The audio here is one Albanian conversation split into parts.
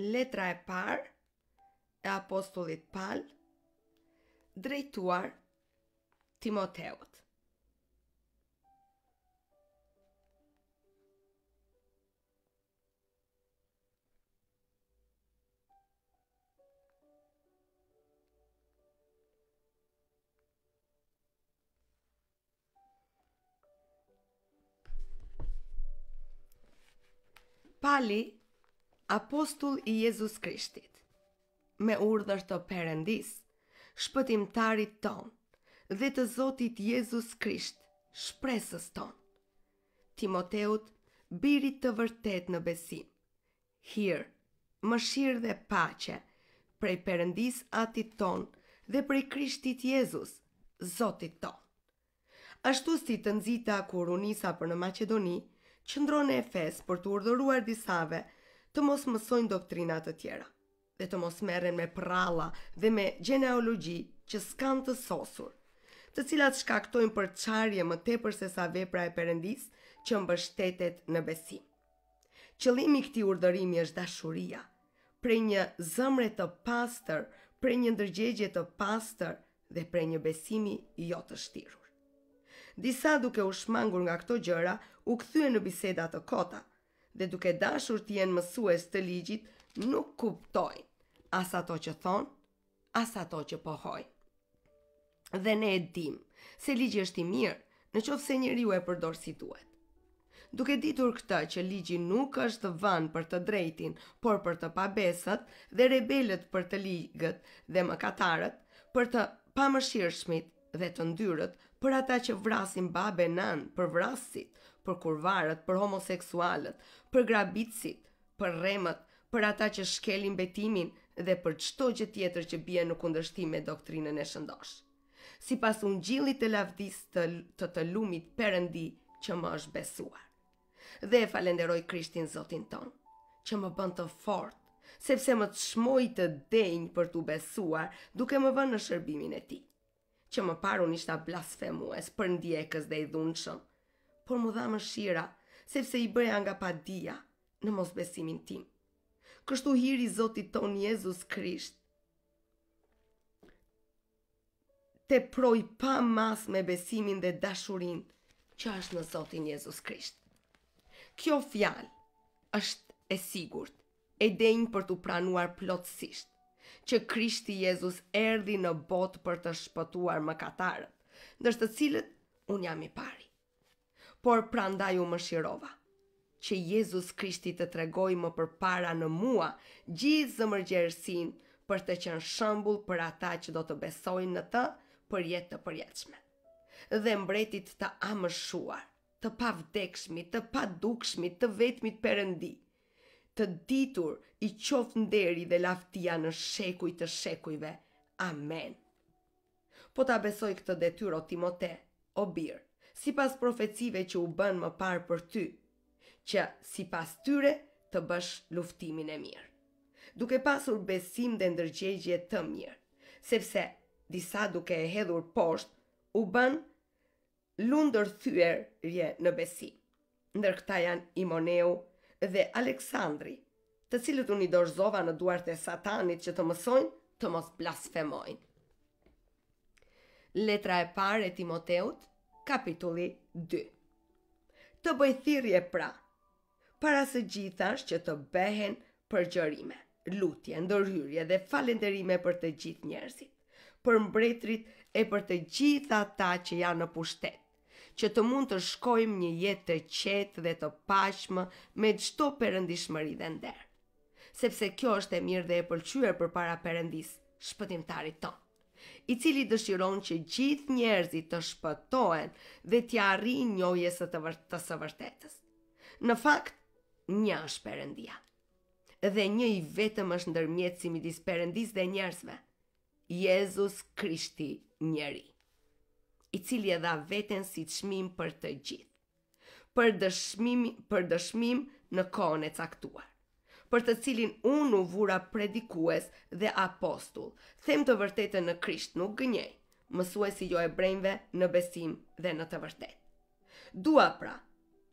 Letra e par e Apostullit Paul drejtuar Timoteut. Pali apostull i Jezus Krishtit. Me urdhër të perendis, shpëtim tarit ton dhe të zotit Jezus Krisht, shpresës ton. Timoteut, birit të vërtet në besim. Hirë, më shirë dhe pache, prej perendis atit ton dhe prej Krishtit Jezus, zotit ton. Ashtu si të nzita kur unisa për në Macedoni, qëndrone e fes për të urdhëruar disave, të mos mësojnë doktrinat të tjera, dhe të mos meren me prala dhe me genealogji që skan të sosur, të cilat shkaktojnë për qarje më te përse sa vepra e perendis që më bështetet në besim. Qëlimi këti urdërimi është dashuria, pre një zëmre të pastër, pre një ndërgjegje të pastër dhe pre një besimi jo të shtirur. Disa duke u shmangur nga këto gjëra, u këthyë në biseda të kota, dhe duke dashur të jenë mësues të ligjit, nuk kuptojnë as ato që thon, as ato që pohojnë. Dhe ne e dim se ligji është i mirë, në qoftë se njeriu e përdor si duhet. Duke ditur këtë që ligji nuk është vën për të drejtin, por për të pabesat dhe rebelët për të ligët dhe mëkatarët, për të pamëshirshmit dhe të ndyrët, për ata që vrasin babe nën për vrasit, për kurvarët, për homoseksualët, për grabicit, për remët, për ata që shkelin betimin dhe për qëto gjë tjetër që bje në kundërshtim me doktrinën e shëndosh. Si pas unë gjillit të lavdisë të, të të lumit përëndi që më është besuar. Dhe e falenderoj Krishtin Zotin ton, që më bën të fort, sepse më të shmoj të denj për të besuar duke më vënë në shërbimin e ti që më parë unë ishta blasfemues për ndjekës dhe i dhunë por më dha më shira, sepse i bëja nga pa në mos besimin tim. Kështu hiri Zotit ton Jezus Krisht. Te proj pa mas me besimin dhe dashurin që është në Zotin Jezus Krisht. Kjo fjal është e sigurt, e denjë për të pranuar plotësisht që Krishti Jezus erdi në botë për të shpëtuar më katarët, nështë të cilët unë jam i parë por prandaj u mëshirova që Jezus Krishti të tregoj më për para në mua gjithë zëmërgjerësin për të qenë shëmbull për ata që do të besojnë në të për jetë të përjetëshme. Dhe mbretit të amëshuar, të pavdekshmi, të padukshmi, të vetmit përëndi, të ditur i qofë nderi dhe laftia në shekuj të shekujve. Amen. Po ta besoj këtë detyro Timote, o birë, si pas profecive që u bën më parë për ty, që si pas tyre të bësh luftimin e mirë. Duke pasur besim dhe ndërgjegje të mirë, sepse disa duke e hedhur poshtë, u bën lundër thyër rje në besim. Ndër këta janë Imoneu dhe Aleksandri, të cilët unë i dorzova në duart e satanit që të mësojnë, të mos blasfemojnë. Letra e parë e Timoteut, kapitulli 2. Të bëj thirrje pra, para së gjithash që të behen përgjërime, lutje, ndërhyrje dhe falenderime për të gjithë njerëzit, për mbretrit e për të gjitha ata që janë në pushtet, që të mund të shkojmë një jetë të qetë dhe të pashmë me gjithë përëndishmëri dhe nderë, sepse kjo është e mirë dhe e pëlqyer për para përëndis shpëtimtarit tonë i cili dëshiron që gjithë njerëzit të shpëtohen dhe të arrijnë njohjes të vërtetë së vërtetës. Në fakt, një është Perëndia. Dhe një i vetëm është ndërmjetësi midis Perëndisë dhe njerëzve. Jezus Krishti, njeri, i cili e dha veten si çmim për të gjithë, për dëshmim për dëshmim në kohën e caktuar për të cilin unë u vura predikues dhe apostull. Them të vërtetën në Krisht nuk gënjej, mësuesi jo e brejnve në besim dhe në të vërtet. Dua pra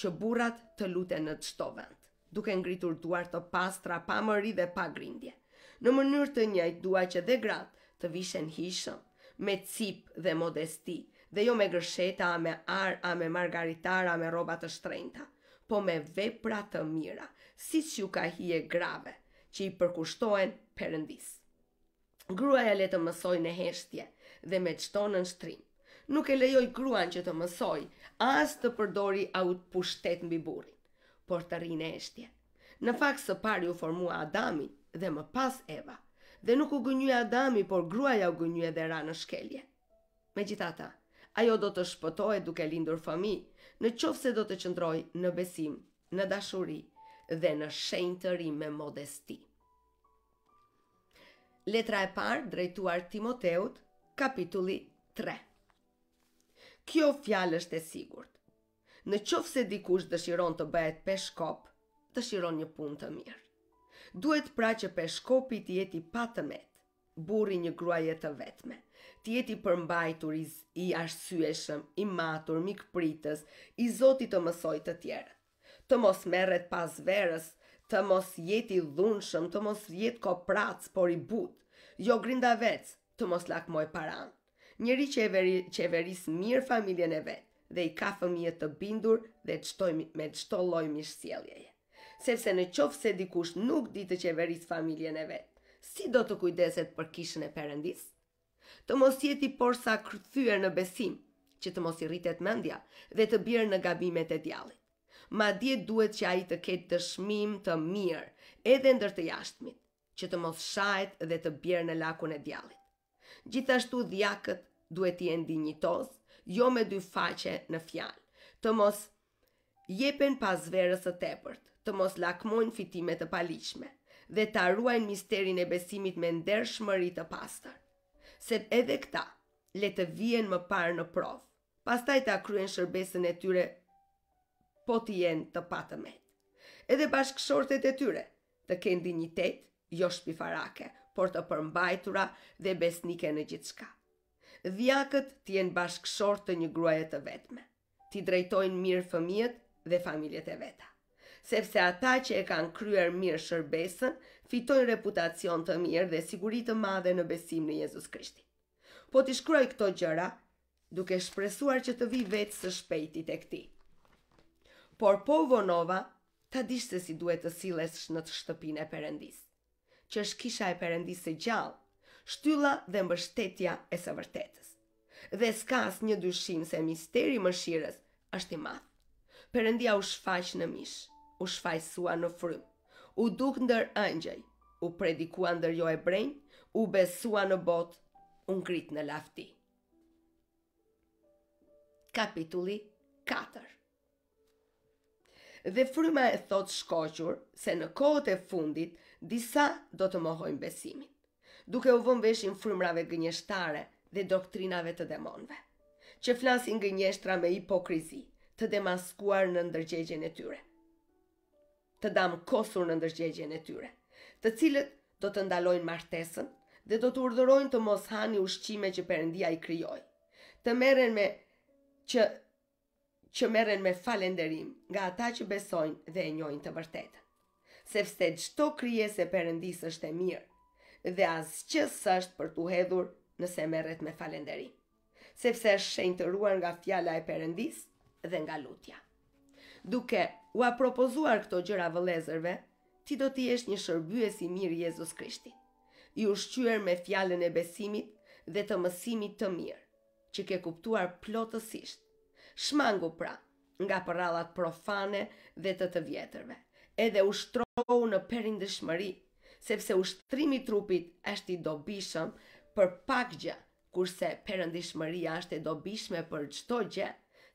që burat të lute në të shto vend, duke ngritur duar të pastra pa mëri dhe pa grindje. Në mënyrë të njajt dua që dhe gratë të vishen hishëm, me cip dhe modesti, dhe jo me gërsheta, a me ar, a me margaritar, a me robat të shtrejnëta, po me vepra të mira – si që ka hije grave që i përkushtohen përëndis. Grua ja le të mësoj në heshtje dhe me qëtonë në shtrim. Nuk e lejoj gruan që të mësoj, as të përdori au të pushtet në biburin, por të rrine heshtje. Në fakt së pari u formua Adami dhe më pas Eva, dhe nuk u gënjua Adami, por grua ja u gënjua dhe ra në shkelje. Me gjithata, ajo do të shpëtoj duke lindur fami, në qofë se do të qëndroj në besim, në dashuri, dhe në shenjë të ri me modesti. Letra e parë drejtuar Timoteut, kapitulli 3. Kjo fjalë është e sigurt. Në qoftë se dikush dëshiron të bëhet peshkop, dëshiron një punë të mirë. Duhet pra që peshkopi të jeti patëmet, burri një gruaje të vetme, të jeti përmbajtur i arsyeshëm, i matur, mikpritës, i zotit të mësoj të tjerët të mos merret pas verës, të mos jeti dhunshëm, të mos jet koprac, por i but. Jo grinda vec, të mos lakmoj paran. Njëri që e qeveris mirë familjen e vet dhe i ka fëmijët të bindur dhe të shtoj me çdo lloj mirësjellje. Sepse në qofë se dikush nuk di të qeveris familjen e vetë, si do të kujdeset për kishën e perëndis? Të mos jeti por sa kërthyër në besim, që të mos i rritet mendja dhe të birë në gabimet e djali ma dje duhet që a i të ketë të shmim të mirë, edhe ndër të jashtmit, që të mos shajt dhe të bjerë në lakun e djallit. Gjithashtu dhjakët duhet i endi një tos, jo me dy faqe në fjalë, të mos jepen pas verës të tepërt, të mos lakmojnë fitimet të paliqme, dhe të arruajnë misterin e besimit me ndër shmërit të pastër. Se edhe këta, le të vijen më parë në provë, pastaj të akryen shërbesën e tyre po të jenë të patëmet. Edhe bashkëshortet e tyre, të kenë dignitet, jo shpifarake, por të përmbajtura dhe besnike në gjithçka. Dhjakët të jenë bashkëshort të një gruaje të vetme, ti drejtojnë mirë fëmijët dhe familjet e veta. Sepse ata që e kanë kryer mirë shërbesën, fitojnë reputacion të mirë dhe siguri të madhe në besim në Jezus Krishtin. Po t'i shkruaj këto gjëra, duke shpresuar që të vi vetë së shpejti të këti por po vonova ta dish se si duhet të sillesh në të shtëpinë e Perëndisë. Që është kisha e Perëndisë së gjallë, shtylla dhe mbështetja e së vërtetës. Dhe s'ka një dyshim se misteri më mëshirës është i madh. Perëndia u shfaq në mish, u sua në frym, u duk ndër ëngjëj, u predikua ndër jo e brejnë, u besua në botë, u ngrit në lafti. Kapitulli 4 dhe fryma e thot shkoqur se në kohët e fundit disa do të mohojnë besimin, duke u vëm veshin frymrave gënjeshtare dhe doktrinave të demonve, që flasin gënjeshtra me hipokrizi të demaskuar në ndërgjegjen e tyre, të dam kosur në ndërgjegjen e tyre, të cilët do të ndalojnë martesën dhe do të urdhërojnë të mos hani ushqime që Perëndia i krijoi. Të merren me që që merren me falenderim nga ata që besojnë dhe e njohin të vërtetën. Sepse çdo krijesë perëndisë është e mirë dhe asgjë s'është për tu hedhur nëse merret me falenderim. Sepse është shenjë të ruar nga fjala e perëndisë dhe nga lutja. Duke u propozuar këto gjëra vëllezërve, ti do të jesh një shërbyes i mirë Jezus Krishti. I ushqyer me fjalën e besimit dhe të mësimit të mirë që ke kuptuar plotësisht shmangu pra nga përralat profane dhe të të vjetërve, edhe u shtrohu në perin dëshmëri, sepse u shtrimi trupit është i dobishëm për pak gjë, kurse perëndishmëria është e dobishme për çdo gjë,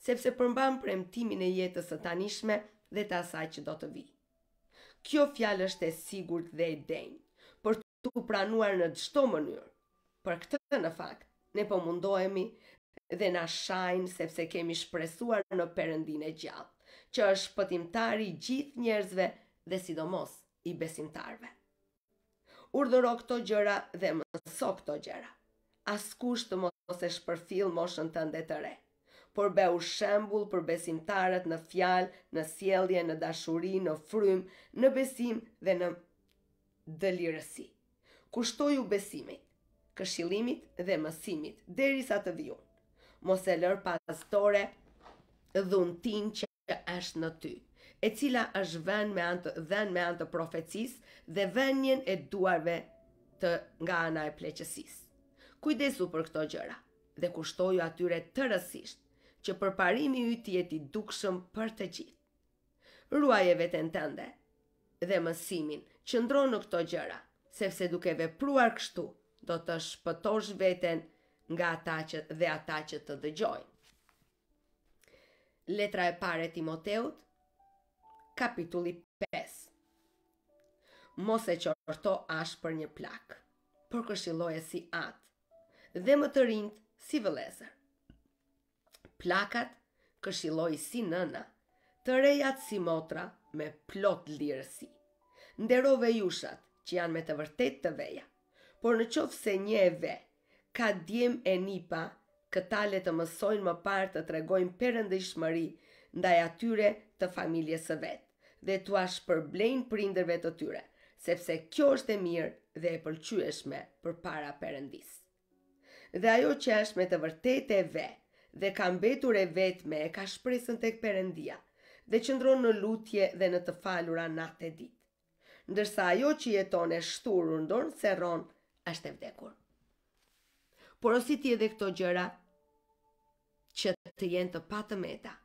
sepse përmban premtimin e jetës së tanishme dhe të asaj që do të vijë. Kjo fjalë është e sigurt dhe e denjë për të u pranuar në çdo mënyrë. Për këtë në fakt, ne po mundohemi dhe na sepse kemi shpresuar në Perëndinë e gjallë, që është pëtimtari i gjithë njerëzve dhe sidomos i besimtarve. Urdhëro këto gjëra dhe mëso këto gjëra. Askush të mos e shpërfill moshën tënde të re, por be u shembull për besimtarët në fjalë, në sjellje, në dashuri, në frym, në besim dhe në dëlirësi. Kushtoju besimit, këshillimit dhe mësimit derisa të vijë mos e lër pastore dhuntin që është në ty, e cila është vënë me anë dhën me anë të profecisë dhe vënien e duarve të nga ana e pleqësisë. Kujdesu për këto gjëra dhe kushtoju atyre tërësisht që përparimi i yt jetë i dukshëm për të gjithë. Ruaje veten tënde dhe mësimin që ndronë në këto gjëra, sepse duke vepruar kështu do të shpëtosh veten nga ata që dhe ata që të dëgjojnë. Letra e pare Timoteut, kapitulli 5. Mos e qorto ash për një plak, por këshilloje si atë, dhe më të rinjt si vëlezër. Plakat këshilloj si nëna, të rejat si motra me plot lirësi. Nderove jushat që janë me të vërtet të veja, por në qofë se një e vej ka djem e nipa, këta le të mësojnë më parë të tregojnë përëndishmëri ndaj atyre të familjes së vetë dhe të ashtë përblejnë prinderve të tyre, sepse kjo është e mirë dhe e pëlqyeshme për para përëndis. Dhe ajo që është me të vërtet e ve dhe ka mbetur e vetme e ka shpresën tek këpërëndia dhe qëndronë në lutje dhe në të falura natë e ditë. Ndërsa ajo që jeton e shturë ndonë se ronë është e vdekurë por si ti edhe këto gjëra që të jenë të patë meta.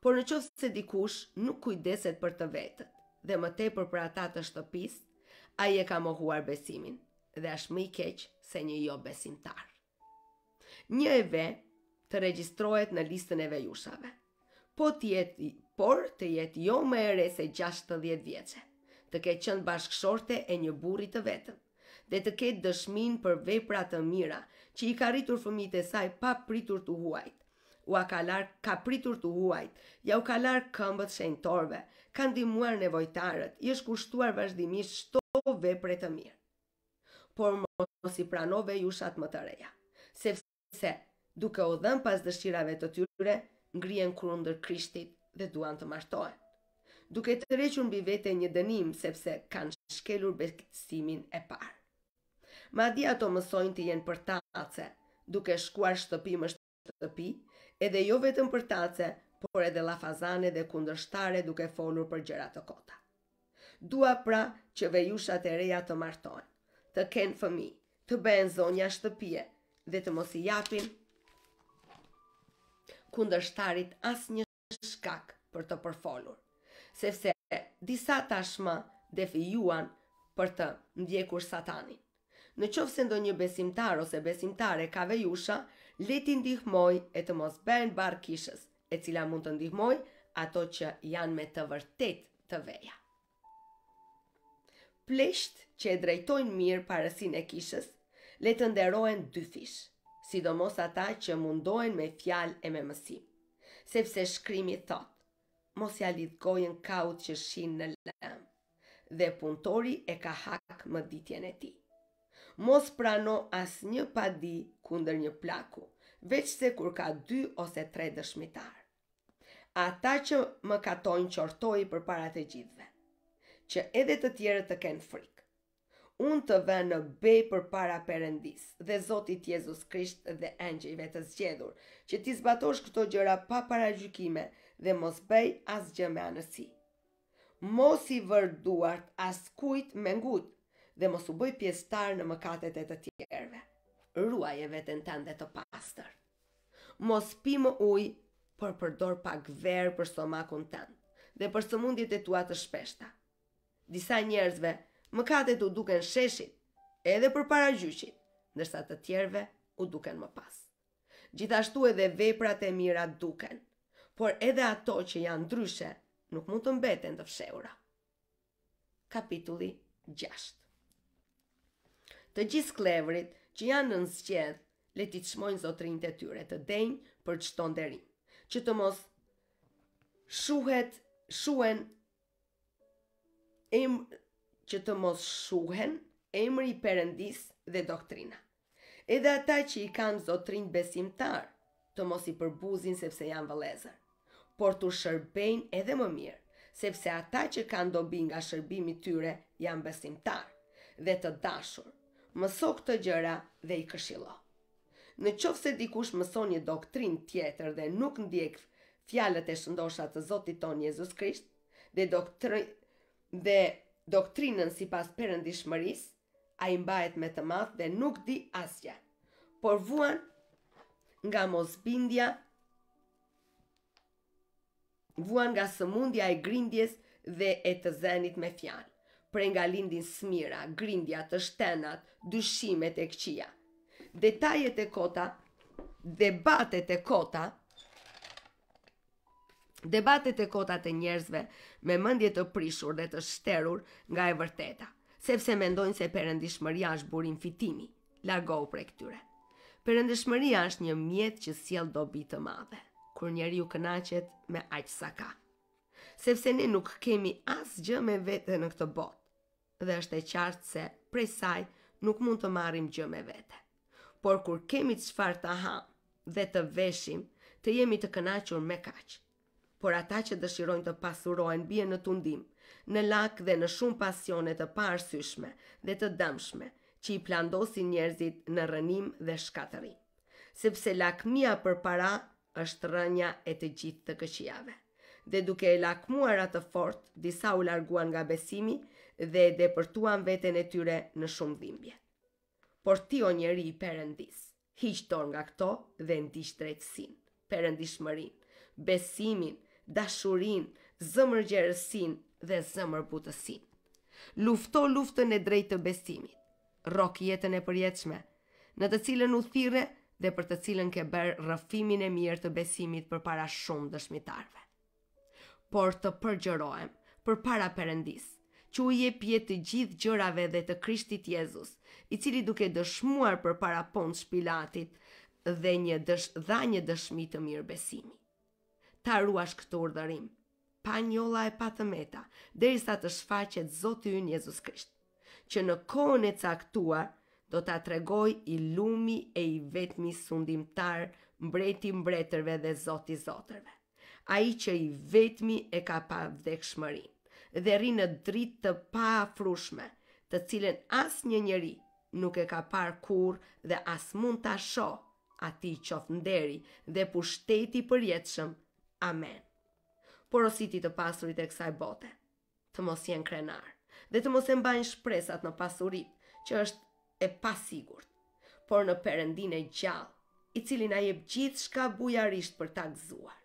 Por në qofë se dikush nuk kujdeset për të vetët dhe më tepër për ata të shtëpis, a je ka mohuar besimin dhe është më i keqë se një jo besimtar. Një e ve të regjistrohet në listën e vejushave, po të jetë, por të jetë jo më ere se 60 vjeqe, të ke qënë bashkëshorte e një burit të vetëm, dhe të ketë dëshmin për vepra të mira, që i ka rritur fëmijët e saj pa pritur të huajt. Ua ka larë ka pritur të huajt, ja u ka larë këmbët shenjtorve, ka ndihmuar nevojtarët, i është kushtuar vazhdimisht shto vepre të mirë. Por mos i pranove jushat më të reja, sepse duke u dhëm pas dëshirave të tyre, ngrihen kundër krishtit dhe duan të martohen duke të mbi bivete një dënim sepse kanë shkelur besimin e parë ma di ato mësojnë të jenë për tace, duke shkuar shtëpi më shtëpi, edhe jo vetëm për tace, por edhe lafazane dhe kundërshtare duke folur për gjera të kota. Dua pra që vejushat e reja të martonë, të kenë fëmi, të bëhen zonja shtëpie dhe të mos i japin kundërshtarit as një shkak për të përfolur, sepse disa tashma defijuan për të ndjekur satanin në qovë se ndo një besimtar ose besimtare ka vejusha, leti ndihmoj e të mos bërën barë kishës, e cila mund të ndihmoj ato që janë me të vërtet të veja. Pleshtë që e drejtojnë mirë parësin e kishës, le të nderohen dy sidomos ata që mundohen me fjalë e me mësim, sepse shkrimi thot, mos ja lidhkojnë kaut që shin në lëmë, dhe puntori e ka hak më ditjen e ti mos prano as një padi kunder një plaku, veç se kur ka dy ose tre dëshmitar. Ata që më katojnë qortoj për para gjithve, që edhe të tjere të kenë frikë. Unë të vë në bej për para përëndis dhe Zotit Jezus Krisht dhe Engjive të zgjedhur, që ti zbatosh këto gjëra pa para gjykime dhe mos bej as gjë me anësi. Mos i vërduart as kujt me ngut, dhe mos u bëj pjestar në mëkatet e të tjerve. Ruaj e vetën tënde të pastër. Mos pi më ujë, por përdor pak verë për stomakun tënd dhe për sëmundjet e tua të shpeshta. Disa njerëzve mëkatet u duken sheshit edhe për para gjyqit, ndërsa të tjerve u duken më pas. Gjithashtu edhe veprat e mira duken, por edhe ato që janë ndryshe nuk mund të mbeten të fsheura. Kapitulli 6 të gjithë klevrit që janë në zgjedh, le ti çmojnë zotrinë të tyre të denj për çton deri. Që të mos shuhet, shuhen em që të mos shuhen emri i perëndis dhe doktrina. Edhe ata që i kanë zotrinë besimtar, të mos i përbuzin sepse janë vëlezër, por tu shërbejnë edhe më mirë, sepse ata që kanë dobi nga shërbimi i tyre janë besimtar dhe të dashur, mëso këtë gjëra dhe i këshilo. Në qovë se dikush mëso një doktrin tjetër dhe nuk ndjek fjalët e shëndoshat të Zotit ton Jezus Krisht dhe, doktri... dhe doktrinën si pas shmëris, a i mbajet me të matë dhe nuk di asja, por vuan nga mosbindja, vuan nga sëmundja e grindjes dhe e të zenit me fjalë prej nga lindin smira, grindja, të shtenat, dyshimet e këqia. Detajet e kota, debatet e kota, debatet e kota të njerëzve me mëndje të prishur dhe të shterur nga e vërteta, sepse mendojnë se përëndishmëria është burin fitimi, largohu prej këtyre. Përëndishmëria është një mjetë që siel dobi të madhe, kur njerë ju kënachet me aqësaka, Sepse ne nuk kemi asgjë me vete në këtë botë, dhe është e qartë se prej saj nuk mund të marrim gjë me vete. Por kur kemi çfarë të ham dhe të veshim, të jemi të kënaqur me kaq. Por ata që dëshirojnë të pasurohen bie në tundim, në lak dhe në shumë pasione të parësyshme dhe të dëmshme, që i plandosin njerëzit në rënim dhe shkatërim. Sepse lakmia për para është rënja e të gjithë të këqijave. Dhe duke e lakmuar atë fort, disa u larguan nga besimi, dhe dhe veten e tyre në shumë dhimbje. Por ti o njeri i përëndis, hiqë nga këto dhe në tishtë drejtsin, besimin, dashurin, zëmër dhe zëmër butësin. Lufto luftën e drejtë të besimit, rok jetën e përjetëshme, në të cilën u thire dhe për të cilën ke bërë rëfimin e mirë të besimit për para shumë dëshmitarve. Por të përgjërojmë për para përëndisë, që u je pjetë të gjithë gjërave dhe të krishtit Jezus, i cili duke dëshmuar për para pondë shpilatit dhe një, dësh, dha një dëshmi të mirë besimi. Ta ruash këtë urdhërim, pa njolla e pa të meta, dhe i sa të shfaqet Zotë ju njëzus krisht, që në kohën e caktuar, do të atregoj i lumi e i vetmi sundimtar, mbreti mbretërve dhe Zotë i Zotërve, a i që i vetmi e ka pa vdekshmërin dhe ri në dritë të pa frushme, të cilën as një njëri nuk e ka par kur dhe as mund të asho ati qoftë nderi dhe pushteti për jetëshëm. Amen. Porositi të pasurit e kësaj bote, të mos jenë krenar, dhe të mos e mbajnë shpresat në pasurit, që është e pasigurt, por në perëndin e gjallë, i cili na jep gjithë shka bujarisht për ta gëzuar.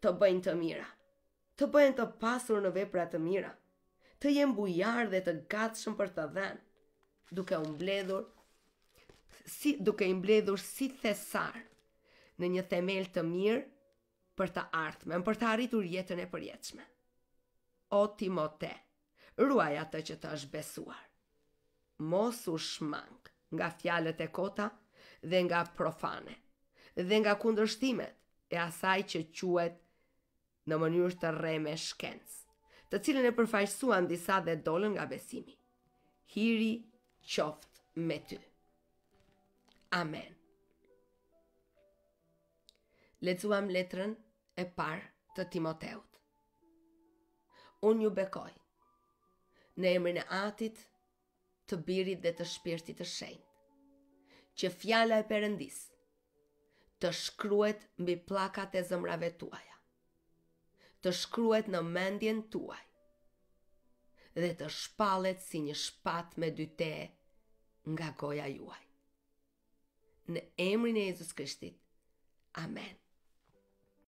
Të bëjnë të mira, të bëhen të pasur në vepra të mira, të jenë bujar dhe të gatshëm për të dhënë, duke u mbledhur si duke i mbledhur si thesar në një themel të mirë për të ardhmen, për të arritur jetën e përjetshme. O Timote, ruaj atë që të është besuar. Mos u shmang nga fjalët e kota dhe nga profane dhe nga kundërshtimet e asaj që quhet në mënyrë të rremë shkencë, shkenc, të cilën e përfaqësuan disa dhe dolën nga besimi. Hiri qoftë me ty. Amen. Lecuam letrën e parë të Timoteut. Unë ju bekoj në emrin e Atit, të Birit dhe të Shpirtit të Shenjtë, që fjala e Perëndisë të shkruhet mbi pllakat e zëmrave tuaja të shkruhet në mendjen tuaj dhe të shpalet si një shpat me dyte nga goja juaj. Në emrin e Jezus Krishtit. Amen.